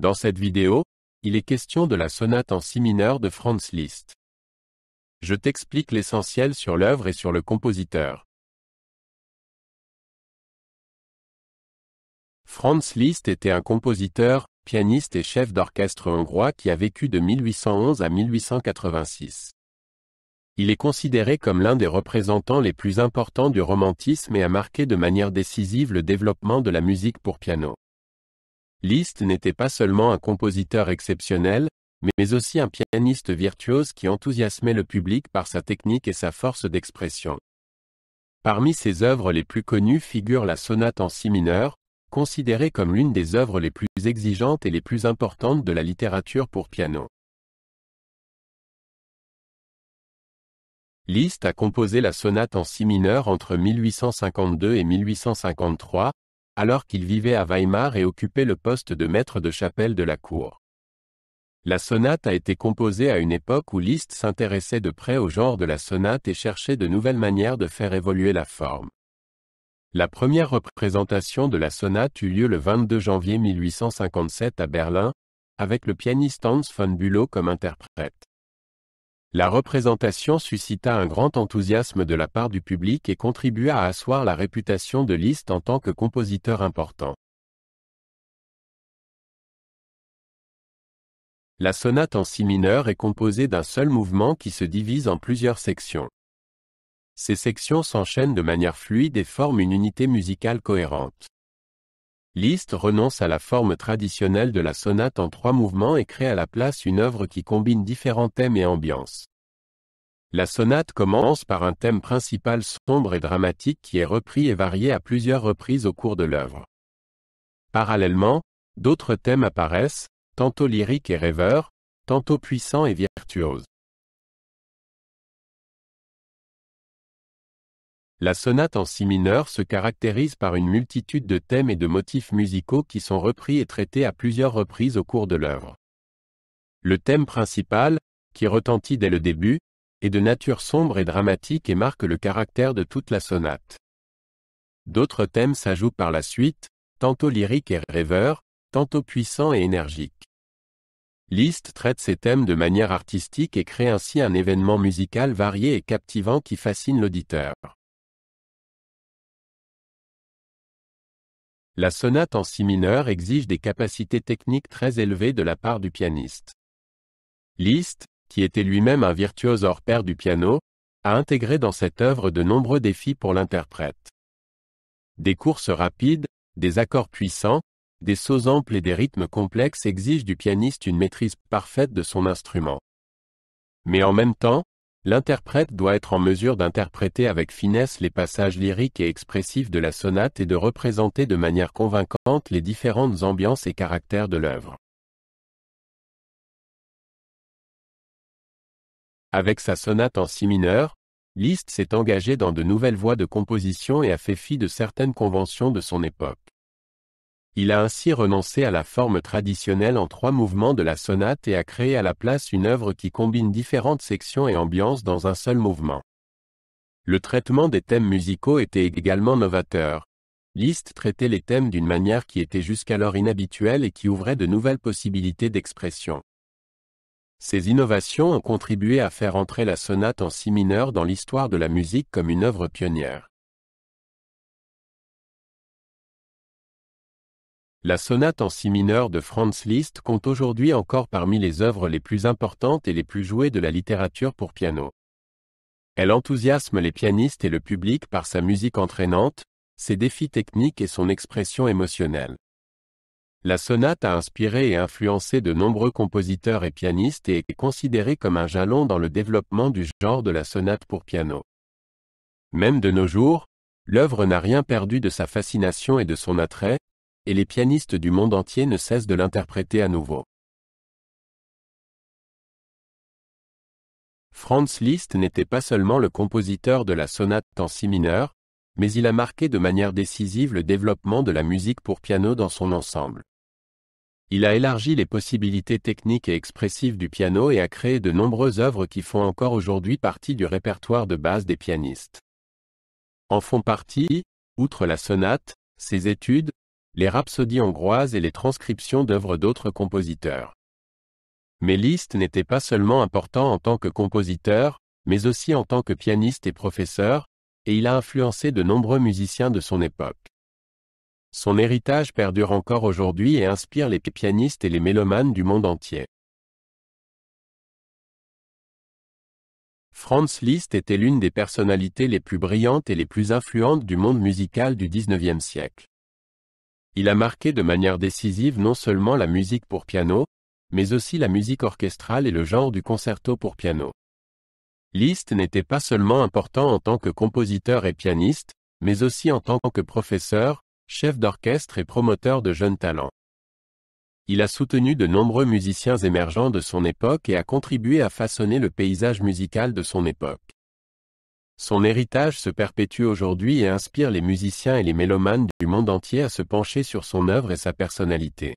Dans cette vidéo, il est question de la sonate en si mineur de Franz Liszt. Je t'explique l'essentiel sur l'œuvre et sur le compositeur. Franz Liszt était un compositeur, pianiste et chef d'orchestre hongrois qui a vécu de 1811 à 1886. Il est considéré comme l'un des représentants les plus importants du romantisme et a marqué de manière décisive le développement de la musique pour piano. Liszt n'était pas seulement un compositeur exceptionnel, mais aussi un pianiste virtuose qui enthousiasmait le public par sa technique et sa force d'expression. Parmi ses œuvres les plus connues figure la sonate en si mineur, considérée comme l'une des œuvres les plus exigeantes et les plus importantes de la littérature pour piano. Liszt a composé la sonate en si mineur entre 1852 et 1853, alors qu'il vivait à Weimar et occupait le poste de maître de chapelle de la cour. La sonate a été composée à une époque où Liszt s'intéressait de près au genre de la sonate et cherchait de nouvelles manières de faire évoluer la forme. La première représentation de la sonate eut lieu le 22 janvier 1857 à Berlin, avec le pianiste Hans von Bülow comme interprète. La représentation suscita un grand enthousiasme de la part du public et contribua à asseoir la réputation de Liszt en tant que compositeur important. La sonate en si mineur est composée d'un seul mouvement qui se divise en plusieurs sections. Ces sections s'enchaînent de manière fluide et forment une unité musicale cohérente. Liszt renonce à la forme traditionnelle de la sonate en trois mouvements et crée à la place une œuvre qui combine différents thèmes et ambiances. La sonate commence par un thème principal sombre et dramatique qui est repris et varié à plusieurs reprises au cours de l'œuvre. Parallèlement, d'autres thèmes apparaissent, tantôt lyriques et rêveurs, tantôt puissants et virtuoses. La sonate en si mineur se caractérise par une multitude de thèmes et de motifs musicaux qui sont repris et traités à plusieurs reprises au cours de l'œuvre. Le thème principal, qui retentit dès le début, est de nature sombre et dramatique et marque le caractère de toute la sonate. D'autres thèmes s'ajoutent par la suite, tantôt lyriques et rêveurs, tantôt puissants et énergiques. Liszt traite ces thèmes de manière artistique et crée ainsi un événement musical varié et captivant qui fascine l'auditeur. La sonate en si mineur exige des capacités techniques très élevées de la part du pianiste. Liszt, qui était lui-même un virtuose hors pair du piano, a intégré dans cette œuvre de nombreux défis pour l'interprète. Des courses rapides, des accords puissants, des sauts amples et des rythmes complexes exigent du pianiste une maîtrise parfaite de son instrument. Mais en même temps, L'interprète doit être en mesure d'interpréter avec finesse les passages lyriques et expressifs de la sonate et de représenter de manière convaincante les différentes ambiances et caractères de l'œuvre. Avec sa sonate en si mineur, Liszt s'est engagé dans de nouvelles voies de composition et a fait fi de certaines conventions de son époque. Il a ainsi renoncé à la forme traditionnelle en trois mouvements de la sonate et a créé à la place une œuvre qui combine différentes sections et ambiances dans un seul mouvement. Le traitement des thèmes musicaux était également novateur. Liszt traitait les thèmes d'une manière qui était jusqu'alors inhabituelle et qui ouvrait de nouvelles possibilités d'expression. Ces innovations ont contribué à faire entrer la sonate en si mineur dans l'histoire de la musique comme une œuvre pionnière. La sonate en si mineur de Franz Liszt compte aujourd'hui encore parmi les œuvres les plus importantes et les plus jouées de la littérature pour piano. Elle enthousiasme les pianistes et le public par sa musique entraînante, ses défis techniques et son expression émotionnelle. La sonate a inspiré et influencé de nombreux compositeurs et pianistes et est considérée comme un jalon dans le développement du genre de la sonate pour piano. Même de nos jours, l'œuvre n'a rien perdu de sa fascination et de son attrait, et les pianistes du monde entier ne cessent de l'interpréter à nouveau. Franz Liszt n'était pas seulement le compositeur de la sonate en si mineur, mais il a marqué de manière décisive le développement de la musique pour piano dans son ensemble. Il a élargi les possibilités techniques et expressives du piano et a créé de nombreuses œuvres qui font encore aujourd'hui partie du répertoire de base des pianistes. En font partie, outre la sonate, ses études, les rhapsodies hongroises et les transcriptions d'œuvres d'autres compositeurs. Mais Liszt n'était pas seulement important en tant que compositeur, mais aussi en tant que pianiste et professeur, et il a influencé de nombreux musiciens de son époque. Son héritage perdure encore aujourd'hui et inspire les pianistes et les mélomanes du monde entier. Franz Liszt était l'une des personnalités les plus brillantes et les plus influentes du monde musical du XIXe siècle. Il a marqué de manière décisive non seulement la musique pour piano, mais aussi la musique orchestrale et le genre du concerto pour piano. Liszt n'était pas seulement important en tant que compositeur et pianiste, mais aussi en tant que professeur, chef d'orchestre et promoteur de jeunes talents. Il a soutenu de nombreux musiciens émergents de son époque et a contribué à façonner le paysage musical de son époque. Son héritage se perpétue aujourd'hui et inspire les musiciens et les mélomanes du monde entier à se pencher sur son œuvre et sa personnalité.